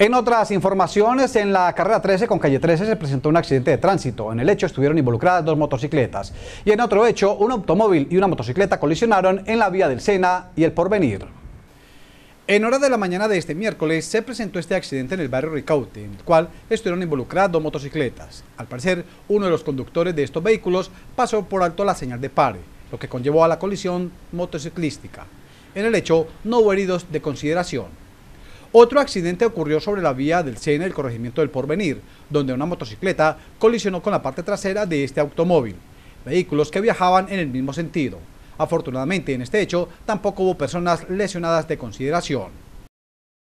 En otras informaciones, en la carrera 13 con calle 13 se presentó un accidente de tránsito. En el hecho estuvieron involucradas dos motocicletas. Y en otro hecho, un automóvil y una motocicleta colisionaron en la vía del Sena y el Porvenir. En hora de la mañana de este miércoles se presentó este accidente en el barrio Ricaute, en el cual estuvieron involucradas dos motocicletas. Al parecer, uno de los conductores de estos vehículos pasó por alto la señal de pare, lo que conllevó a la colisión motociclística. En el hecho, no hubo heridos de consideración. Otro accidente ocurrió sobre la vía del Sena el corregimiento del Porvenir, donde una motocicleta colisionó con la parte trasera de este automóvil, vehículos que viajaban en el mismo sentido. Afortunadamente en este hecho tampoco hubo personas lesionadas de consideración.